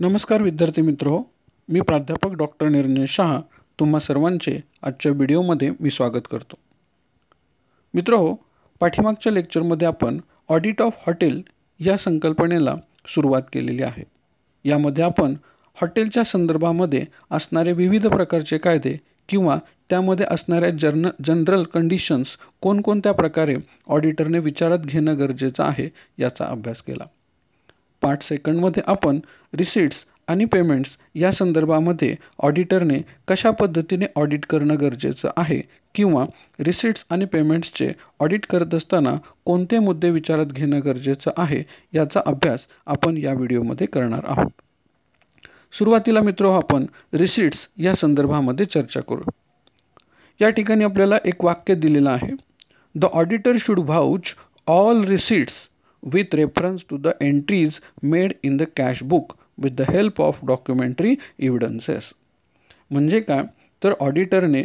नमस्कार विद्यार्थी मित्रो मी प्राध्यापक डॉक्टर निरंजन शहा तुम्हा सर्वांचे आजच्या व्हिडिओमध्ये मी स्वागत करतो हो पाठीमागच्या लेक्चरमध्ये आपण ऑडिट ऑफ हॉटेल या संकल्पनेला सुरुवात केलेली आहे यामध्ये आपण हॉटेलच्या संदर्भामध्ये असणारे विविध प्रकारचे कायदे किंवा त्यामध्ये असणाऱ्या जर्न जनरल कंडिशन्स कोणकोणत्या प्रकारे ऑडिटरने विचारात घेणं गरजेचं आहे याचा अभ्यास केला पाठ सेकंडमध्ये आपण रिसिट्स आणि पेमेंट्स या संदर्भामध्ये ऑडिटरने कशा पद्धतीने ऑडिट करणं गरजेचं आहे किंवा रिसिट्स आणि पेमेंट्सचे ऑडिट करत असताना कोणते मुद्दे विचारात घेणं गरजेचं आहे याचा अभ्यास आपण या व्हिडिओमध्ये करणार आहोत सुरुवातीला मित्रो आपण रिसिट्स या संदर्भामध्ये चर्चा करू या ठिकाणी आपल्याला एक वाक्य दिलेलं आहे the auditor should vouch all receipts with reference to the entries made in the cash book with the help of documentary evidences म्हणजे काय तर ऑडिटरने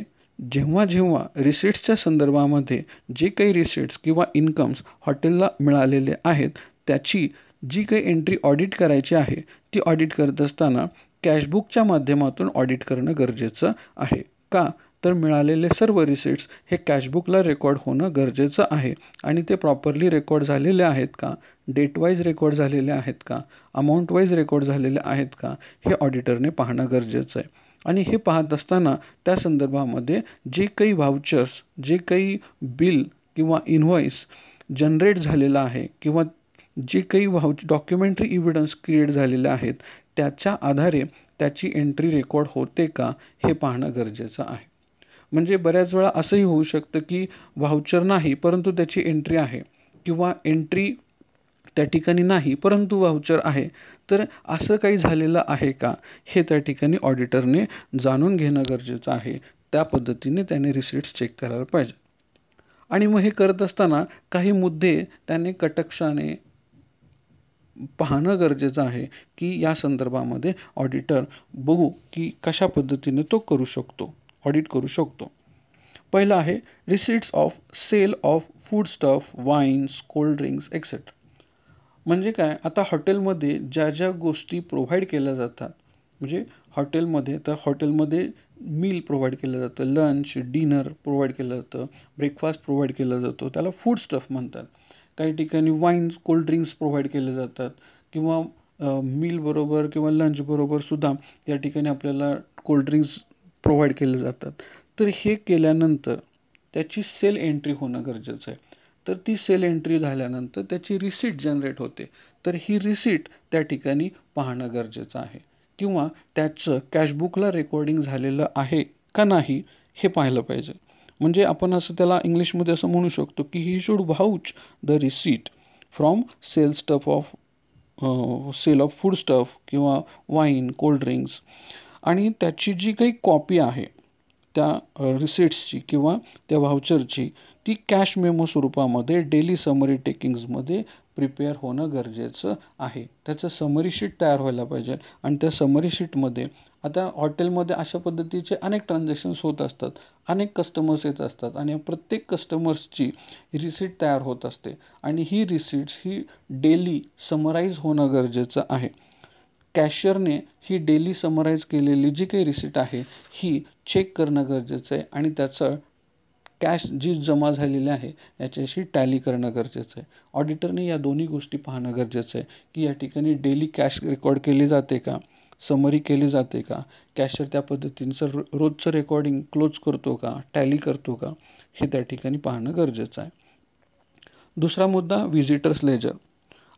जेव्हा जेव्हा रिसिट्सच्या संदर्भामध्ये जे काही रिसिट्स किंवा इन्कम्स हॉटेलला मिळालेले आहेत त्याची जी काही एंट्री ऑडिट करायची आहे ती ऑडिट करत असताना कॅशबुकच्या माध्यमातून ऑडिट करणं गरजेचं आहे का तर मिळालेले सर्व रिसिट्स हे कॅशबुकला रेकॉर्ड होणं गरजेचं आहे आणि ते प्रॉपरली रेकॉर्ड झालेले आहेत का डेटवाईज रेकॉर्ड झालेले आहेत का अमाऊंटवाईज रेकॉर्ड झालेले आहेत का हे ऑडिटरने पाहणं गरजेचं आहे आणि हे पाहत असताना त्या संदर्भामध्ये जे काही व्हाउचर्स जे काही बिल किंवा इनव्हॉइस जनरेट झालेला आहे किंवा जे काही व्हाउ डॉक्युमेंटरी इव्हिडन्स क्रिएट झालेले आहेत त्याच्या आधारे त्याची एंट्री रेकॉर्ड होते का हे पाहणं गरजेचं आहे म्हणजे बऱ्याच वेळा असंही होऊ शकतं की व्हाउचर नाही परंतु त्याची एंट्री आहे किंवा एंट्री त्या ठिकाणी नाही परंतु व्हाउचर आहे तर असं काही झालेलं आहे का हे त्या ठिकाणी ऑडिटरने जाणून घेणं गरजेचं आहे त्या पद्धतीने त्याने रिसिट्स चेक करायला पाहिजे आणि मग हे करत असताना काही मुद्दे त्याने कटक्षाने पाहणं गरजेचं आहे की या संदर्भामध्ये ऑडिटर बघू की कशा पद्धतीने तो करू शकतो ऑडिट करू शकतो पहिलं आहे receipts of sale of foodstuff wines cold drinks etcetera म्हणजे काय आता हॉटेलमध्ये ज्या ज्या गोष्टी प्रोव्हाइड केल्या जातात म्हणजे हॉटेलमध्ये तर हॉटेलमध्ये मील प्रोव्हाइड केलं जातं लंच डिनर प्रोव्हाइड केलं जातं ब्रेकफास्ट प्रोव्हाइड केला जातो त्याला फूड स्टफ म्हणतात काही ठिकाणी वाईन्स कोल्ड ड्रिंक्स प्रोव्हाइड केले जातात किंवा मीलबरोबर किंवा लंचबरोबरसुद्धा या ठिकाणी आपल्याला कोल्ड ड्रिंक्स प्रोव्हाइड केले जातात तर हे केल्यानंतर त्याची सेल एंट्री होणं गरजेचं आहे तर ती सेल एंट्री झाल्यानंतर त्याची रिसीट जनरेट होते तर ही रिसीट त्या ठिकाणी पाहणं गरजेचं आहे किंवा त्याचं कॅशबुकला रेकॉर्डिंग झालेलं आहे का नाही हे पाहिलं पाहिजे म्हणजे आपण असं त्याला इंग्लिशमध्ये असं म्हणू शकतो की he should vouch the receipt from sale stuff of sale of foodstuff किंवा वाईन कोल्ड ड्रिंक्स आणि त्याची जी काही कॉपी आहे त्या रिसिट्सची किंवा त्या व्हाउचरची ती कॅश मेमो स्वरूपामध्ये डेली समरी टेकिंग्समध्ये प्रिपेअर होणं गरजेचं आहे त्याचं समरी शीट तयार व्हायला पाहिजे आणि त्या समरी शीटमध्ये आता हॉटेलमध्ये अशा पद्धतीचे अनेक ट्रान्झॅक्शन्स होत असतात अनेक कस्टमर्स येत असतात आणि प्रत्येक कस्टमर्सची रिसीट तयार होत असते आणि ही रिसिट्स ही डेली समराईज होणं गरजेचं आहे कॅशियरने ही डेली समराईज केलेली जी काही रिसिट आहे ही चेक करणं गरजेचं आहे आणि त्याचं कॅश जी जमा झालेली आहे याच्याशी टॅली करणं गरजेचं आहे ऑडिटरने या दोन्ही गोष्टी पाहणं गरजेचं आहे की या ठिकाणी डेली कॅश रेकॉर्ड केली जाते का समरी केली जाते का कॅशर त्या पद्धतीनं रो रोजचं रेकॉर्डिंग क्लोज करतो का टॅली करतो का हे त्या ठिकाणी पाहणं गरजेचं आहे दुसरा मुद्दा व्हिजिटर्स लेजर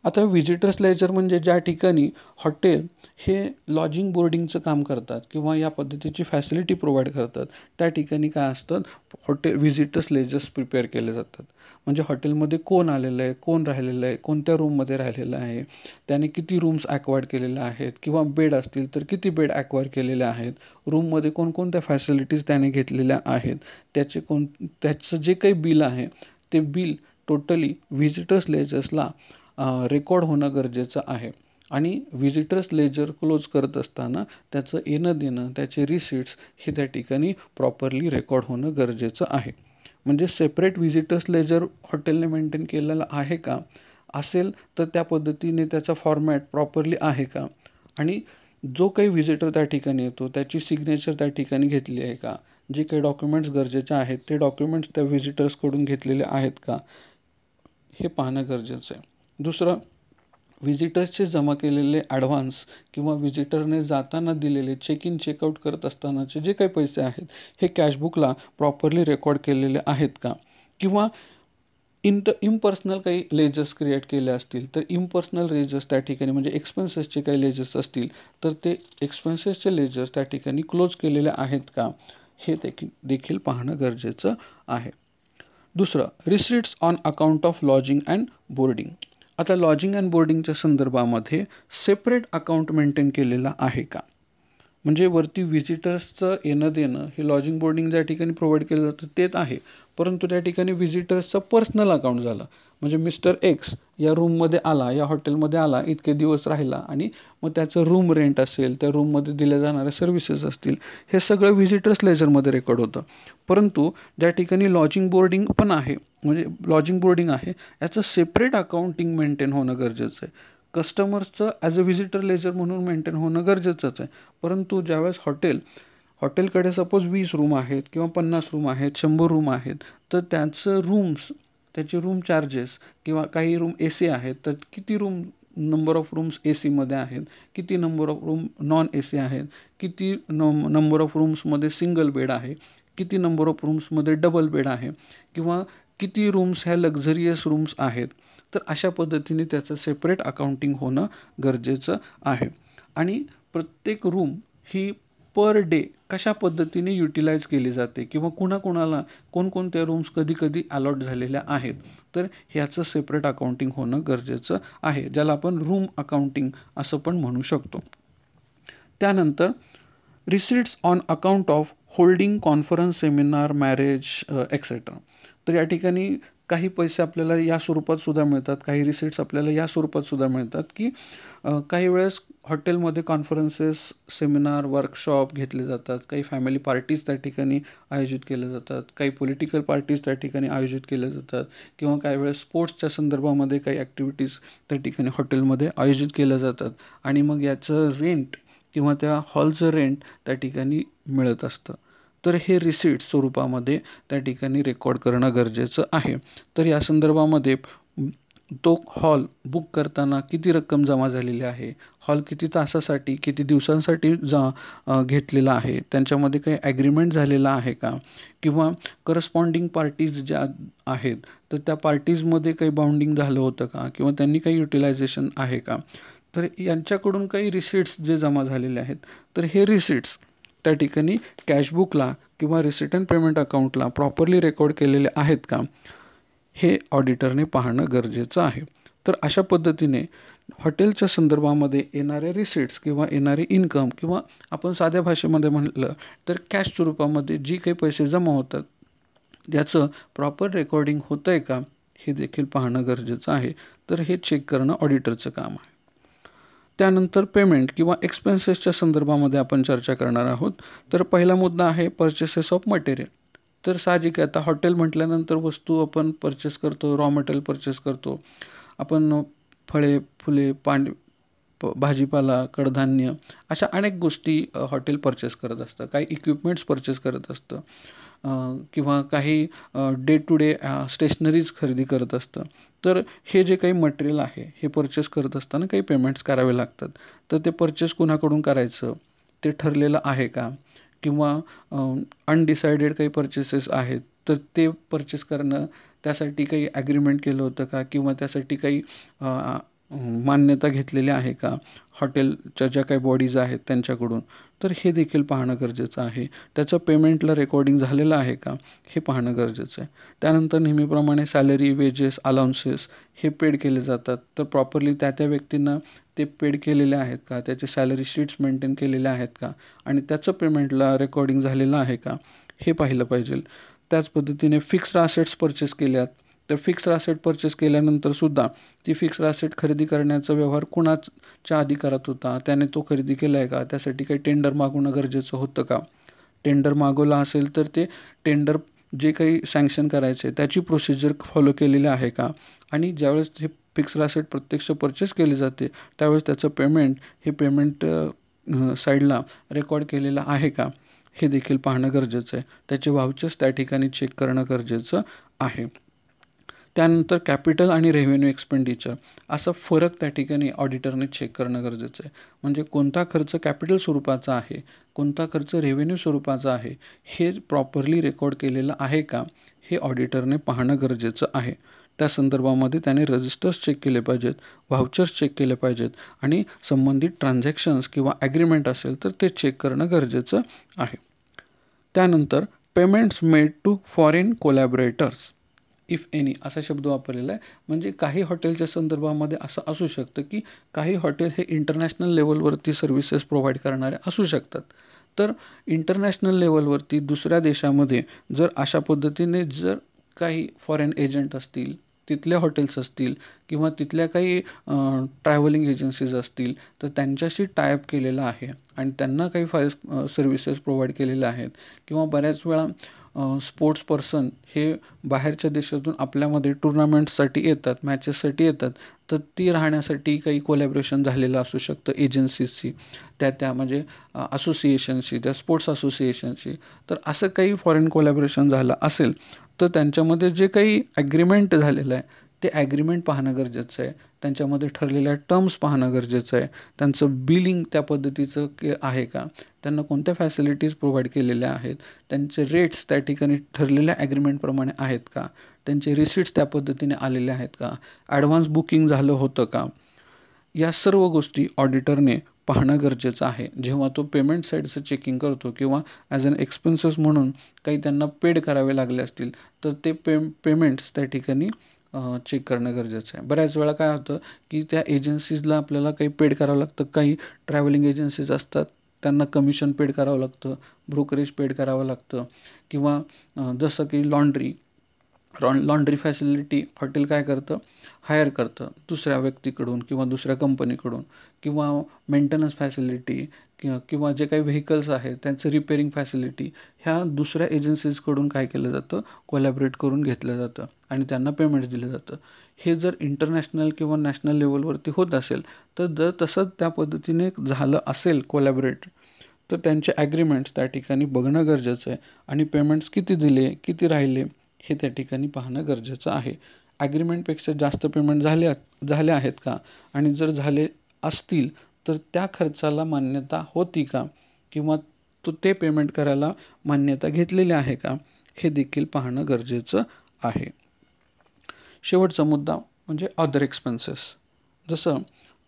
आता व्हिजिटर्स लेजर म्हणजे ज्या ठिकाणी हॉटेल हे लॉजिंग बोर्डिंगचं काम करतात किंवा या पद्धतीची फॅसिलिटी प्रोव्हाइड करतात त्या ठिकाणी काय असतं हॉटेल व्हिजिटर्स लेजर्स प्रिपेअर केले जातात म्हणजे हॉटेलमध्ये कोण आलेलं आहे कोण राहिलेलं आहे कोणत्या रूममध्ये राहिलेलं आहे त्याने किती रूम्स ॲक्वायर्ड केलेल्या आहेत किंवा बेड असतील तर किती बेड ॲक्वायर केलेले आहेत रूममध्ये कोणकोणत्या फॅसिलिटीज त्याने घेतलेल्या आहेत त्याचे कोण त्याचं जे काही बिल आहे ते बिल टोटली व्हिजिटर्स लेजर्सला रेकॉर्ड होणं गरजेचं आहे आणि व्हिजिटर्स लेजर क्लोज करत असताना त्याचं येणं देणं त्याचे रिसिट्स हे त्या ठिकाणी प्रॉपरली रेकॉर्ड होणं गरजेचं आहे म्हणजे सेपरेट व्हिजिटर्स लेजर हॉटेलने मेंटेन केलेलं आहे का असेल तर त्या पद्धतीने त्याचा फॉर्मॅट प्रॉपरली आहे का आणि जो काही व्हिजिटर त्या ठिकाणी येतो त्याची सिग्नेचर त्या ठिकाणी घेतली आहे का जे काही डॉक्युमेंट्स गरजेचे आहेत ते डॉक्युमेंट्स त्या व्हिजिटर्सकडून घेतलेले आहेत का हे पाहणं गरजेचं आहे दुसरं व्हिजिटर्सचे जमा केलेले ॲडव्हान्स किंवा व्हिजिटरने जाताना दिलेले चेक इन चेकआउट करत असतानाचे जे काही पैसे आहेत हे कॅशबुकला प्रॉपरली रेकॉर्ड केलेले आहेत का किंवा इन इम्पर्सनल काही लेजर्स क्रिएट केले असतील तर इम्पर्सनल लेजर्स त्या ठिकाणी म्हणजे एक्सपेन्सेसचे काही लेजर्स असतील तर ते एक्सपेन्सेसचे लेजर्स त्या ठिकाणी क्लोज केलेले आहेत का हे देखील देखील पाहणं गरजेचं आहे दुसरं receipts on account of lodging and boarding आता लॉजिंग अँड बोर्डिंगच्या संदर्भामध्ये सेपरेट अकाउंट मेंटेन केलेला आहे का म्हणजे वरती व्हिजिटर्सचं येणं देणं हे लॉजिंग बोर्डिंग ज्या ठिकाणी प्रोव्हाइड केलं जातं तेच आहे परंतु त्या ठिकाणी व्हिजिटर्सचं पर्सनल अकाउंट झालं म्हणजे मिस्टर एक्स या रूममध्ये आला या हॉटेलमध्ये आला इतके दिवस राहिला आणि मग त्याचं रूम रेंट असेल त्या रूममध्ये दिल्या जाणाऱ्या सर्व्हिसेस असतील हे सगळं व्हिजिटर्स लेजरमध्ये रेकॉर्ड होतं परंतु ज्या ठिकाणी लॉजिंग बोर्डिंग पण आहे म्हणजे लॉजिंग बोर्डिंग आहे याचं सेपरेट अकाउंटिंग मेंटेन होणं गरजेचं आहे कस्टमर्सचं ॲज अ व्हिजिटर लेजर म्हणून मेंटेन होणं गरजेचंच आहे परंतु ज्यावेळेस हॉटेल हॉटेलकडे सपोज वीस रूम आहेत किंवा पन्नास रूम आहेत शंभर रूम आहेत तर त्याचं रूम्स त्याचे रूम चार्जेस किंवा काही रूम ए सी आहेत तर किती room number of rooms A सीमध्ये आहेत किती number of room non A C आहेत किती नंबर ऑफ रूम्समध्ये सिंगल बेड आहे किती नंबर ऑफ रूम्समध्ये डबल बेड आहे किंवा किती रूम्स ह्या लक्झरियस रूम्स आहेत तर अशा पद्धतीने त्याचं सेपरेट अकाउंटिंग होणं गरजेचं आहे आणि प्रत्येक रूम ही पर डे कशा पद्धतीने युटिलाइज केली जाते किंवा कुणाकुणाला कोणकोणत्या रूम्स कधी कधी अलॉट झालेल्या आहेत तर ह्याचं सेपरेट अकाउंटिंग होणं गरजेचं आहे ज्याला आपण रूम अकाउंटिंग असं पण म्हणू शकतो त्यानंतर receipts on account of holding conference seminar marriage etcetera तर या ठिकाणी काही पैसे आपल्याला या स्वरूपात सुद्धा मिळतात काही रिसिट्स आपल्याला या स्वरूपात सुद्धा मिळतात की काही वेळेस हॉटेलमध्ये कॉन्फरन्सेस सेमिनार वर्कशॉप घेतले जातात काही फॅमिली पार्टीज त्या ठिकाणी आयोजित केल्या जातात काही पॉलिटिकल पार्टीज त्या ठिकाणी आयोजित केल्या जातात किंवा काही वेळेस स्पोर्ट्सच्या संदर्भामध्ये काही ॲक्टिव्हिटीज त्या ठिकाणी हॉटेलमध्ये आयोजित केल्या जातात आणि मग याचं रेंट किंवा त्या हॉलचं रेंट त्या ठिकाणी मिळत असतं तर हे रिसिट स्वरूपामध्ये त्या ठिकाणी रेकॉर्ड करणं गरजेचं आहे तर या संदर्भामध्ये तो हॉल बुक करताना किती रक्कम जमा झालेली आहे हॉल किती तासासाठी किती दिवसांसाठी जा घेतलेला आहे त्यांच्यामध्ये काही ॲग्रीमेंट झालेला आहे का किंवा करस्पॉन्डिंग पार्टीज ज्या आहेत तर त्या पार्टीजमध्ये काही बाउंडिंग झालं होतं का किंवा त्यांनी काही युटिलायझेशन आहे का तर यांच्याकडून काही रिसिट्स जे जमा झालेले आहेत तर हे रिसिट्स त्या ठिकाणी कॅशबुकला किंवा रिसिट अँड पेमेंट अकाउंटला प्रॉपरली रेकॉर्ड केलेले आहेत का हे ऑडिटरने पाहणं गरजेचं आहे तर अशा पद्धतीने हॉटेलच्या संदर्भामध्ये येणारे रिसिट्स किंवा येणारे इन्कम किंवा आपण साध्या भाषेमध्ये म्हटलं तर कॅश स्वरूपामध्ये जी काही पैसे जमा होतात त्याचं प्रॉपर रेकॉर्डिंग होतं आहे का हे देखील पाहणं गरजेचं आहे तर हे चेक करणं ऑडिटरचं काम आहे त्यानंतर पेमेंट किंवा एक्सपेन्सेसच्या संदर्भामध्ये आपण चर्चा करणार आहोत तर पहिला मुद्दा आहे पर्चेसेस ऑफ मटेरियल तर साहजिक आहे आता हॉटेल म्हटल्यानंतर वस्तू आपण परचेस करतो रॉ मटेरियल परचेस करतो आपण फळे फुले पांड प भाजीपाला कडधान्य अशा अनेक गोष्टी हॉटेल परचेस करत असतं काही इक्विपमेंट्स परचेस करत असतं किंवा काही डे टू डे स्टेशनरीज खरेदी करत असतं तर हे जे काही मटेरियल आहे हे परचेस करत असताना काही पेमेंट्स करावे लागतात तर ते परचेस कुणाकडून करायचं ते ठरलेलं आहे का किंवा अनडिसायडेड काही पर्चेसेस आहेत तर ते पर्चेस करणं त्यासाठी काही ॲग्रीमेंट केलं होतं का किंवा त्यासाठी काही मान्यता घेतलेली आहे का हॉटेलच्या ज्या काही बॉडीज आहेत त्यांच्याकडून तर हे देखील पाहणं गरजेचं आहे त्याचं पेमेंटला रेकॉर्डिंग झालेलं आहे का हे पाहणं गरजेचं आहे त्यानंतर नेहमीप्रमाणे सॅलरी वेजेस अलाउन्सेस हे पेड केले जातात तर प्रॉपरली त्या त्या व्यक्तींना ते पेड केलेले आहेत का त्याचे सॅलरी शीट्स मेंटेन केलेले आहेत का आणि त्याचं पेमेंटला रेकॉर्डिंग झालेलं आहे का हे पाहिलं पाहिजे त्याच पद्धतीने फिक्स्ड असेट्स परचेस केल्यात तर फिक्स्ड असेट परचेस केल्यानंतरसुद्धा ती फिक्स्ड असेट खरेदी करण्याचा व्यवहार कुणाच्या अधिकारात होता त्याने तो खरेदी केला आहे का त्यासाठी काही टेंडर मागवणं गरजेचं होतं का टेंडर मागवला असेल तर ते टेंडर जे काही सँक्शन करायचे त्याची प्रोसिजर फॉलो केलेली आहे का आणि ज्यावेळेस हे फिक्स्ड असेट प्रत्यक्ष परचेस केले जाते त्यावेळेस त्याचं पेमेंट हे पेमेंट साईडला रेकॉर्ड केलेलं आहे का हे देखील पाहणं गरजेचं आहे त्याचे वाउचर्स त्या ठिकाणी चेक करणं गरजेचं आहे त्यानंतर कॅपिटल आणि रेव्हेन्यू एक्सपेंडिचर असा फरक त्या ठिकाणी ऑडिटरने चेक करणं गरजेचं आहे म्हणजे कोणता खर्च कॅपिटल स्वरूपाचा आहे कोणता खर्च रेव्हेन्यू स्वरूपाचा आहे हे प्रॉपरली रेकॉर्ड केलेलं आहे का हे ऑडिटरने पाहणं गरजेचं आहे त्या संदर्भामध्ये त्याने रजिस्टर्स चेक केले पाहिजेत व्हाउचर्स चेक केले पाहिजेत आणि संबंधित ट्रान्झॅक्शन्स किंवा ॲग्रीमेंट असेल तर ते चेक करणं गरजेचं आहे त्यानंतर payments made to foreign collaborators if any असा शब्द वापरलेला आहे म्हणजे काही हॉटेलच्या संदर्भामध्ये असं असू शकतं की काही हॉटेल हे इंटरनॅशनल लेवलवरती सर्व्हिसेस प्रोव्हाइड करणारे असू शकतात तर इंटरनॅशनल लेवलवरती दुसऱ्या देशामध्ये जर अशा पद्धतीने जर काही फॉरेन एजंट असतील तिथल्या हॉटेल्स असतील किंवा तिथल्या काही ट्रॅव्हलिंग एजन्सीज असतील तर त्यांच्याशी टायअप केलेला आहे आणि त्यांना काही फाय सर्व्हिसेस प्रोव्हाइड केलेल्या आहेत किंवा बऱ्याच वेळा स्पोर्ट्स पर्सन हे बाहेरच्या देशातून आपल्यामध्ये टुर्नामेंटसाठी येतात मॅचेससाठी येतात तर ती राहण्यासाठी काही कोलॅबरेशन झालेलं असू शकतं एजन्सीजशी त्या त्या म्हणजे असोसिएशनशी त्या स्पोर्ट्स असोसिएशनशी तर असं काही फॉरेन कोलॅबरेशन झालं असेल तर त्यांच्यामध्ये जे काही ॲग्रीमेंट झालेलं आहे ते ॲग्रीमेंट पाहणं गरजेचं आहे त्यांच्यामध्ये ठरलेल्या टर्म्स पाहणं गरजेचं आहे त्यांचं बिलिंग त्या पद्धतीचं के आहे का त्यांना कोणत्या फॅसिलिटीज प्रोव्हाइड केलेल्या आहेत त्यांचे रेट्स त्या ठिकाणी ठरलेल्या ॲग्रीमेंटप्रमाणे आहेत का त्यांचे रिसिट्स त्या पद्धतीने आलेले आहेत का ॲडव्हान्स बुकिंग झालं होतं का या सर्व गोष्टी ऑडिटरने पाहणं गरजेचं आहे जेव्हा तो पेमेंट साईडचं चेकिंग करतो किंवा ॲज अन एक्सपेन्सेस म्हणून काही त्यांना पेड करावे लागले असतील तर ते पे पेमेंट्स त्या ठिकाणी चेक करणं गरजेचं आहे बऱ्याच वेळा काय होतं की त्या एजन्सीजला आपल्याला काही पेड करावं लागतं काही ट्रॅव्हलिंग एजन्सीज असतात त्यांना कमिशन पेड करावं लागतं ब्रोकरेज पेड करावं लागतं किंवा जसं की laundry raw laundry facility hotel काय करतं हायर करतं दुसऱ्या व्यक्तीकडून किंवा दुसऱ्या कंपनीकडून किंवा मेंटेनन्स फॅसिलिटी किंवा किंवा जे काही व्हेकल्स आहेत त्यांचं रिपेअरिंग फॅसिलिटी ह्या दुसऱ्या एजन्सीजकडून काय केलं जातं कोलॅबरेट करून घेतलं जातं आणि त्यांना पेमेंट्स दिलं जातं हे जर इंटरनॅशनल किंवा नॅशनल लेवलवरती होत असेल तर जर तसंच त्या पद्धतीने झालं असेल कोलॅबरेट तर त्यांचे ॲग्रीमेंट्स त्या ठिकाणी बघणं गरजेचं आहे आणि पेमेंट्स किती दिले किती राहिले हे त्या ठिकाणी पाहणं गरजेचं आहे ॲग्रीमेंटपेक्षा जास्त पेमेंट झाले झाले आहेत का आणि जर झाले असतील तर त्या खर्चाला मान्यता होती का किंवा तो ते पेमेंट करायला मान्यता घेतलेली आहे का हे देखील पाहणं गरजेचं आहे शेवटचा मुद्दा म्हणजे अदर एक्सपेन्सेस जसं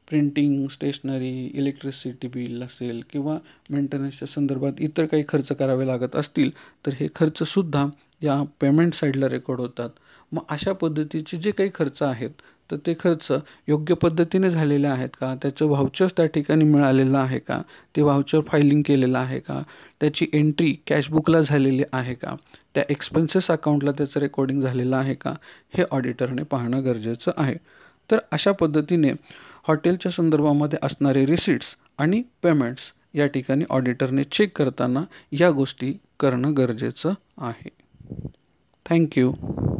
प्रिंटिंग स्टेशनरी इलेक्ट्रिसिटी बिल असेल किंवा मेंटेनन्सच्या संदर्भात इतर काही खर्च करावे लागत असतील तर हे खर्चसुद्धा या पेमेंट साईडला रेकॉर्ड होतात मग अशा पद्धतीचे जे काही खर्च आहेत तर ते खर्च योग्य पद्धतीने झालेले आहेत का त्याचं व्हाउचर त्या ठिकाणी मिळालेलं आहे का ते व्हाउचर फायलिंग केलेलं आहे का त्याची एंट्री कॅशबुकला झालेली आहे का त्या एक्सपेन्सेस अकाउंटला त्याचं रेकॉर्डिंग झालेलं आहे का हे ऑडिटरने पाहणं गरजेचं आहे तर अशा पद्धतीने हॉटेलच्या संदर्भामध्ये असणारे रिसिट्स आणि पेमेंट्स या ठिकाणी ऑडिटरने चेक करताना या गोष्टी करणं गरजेचं आहे Thank you.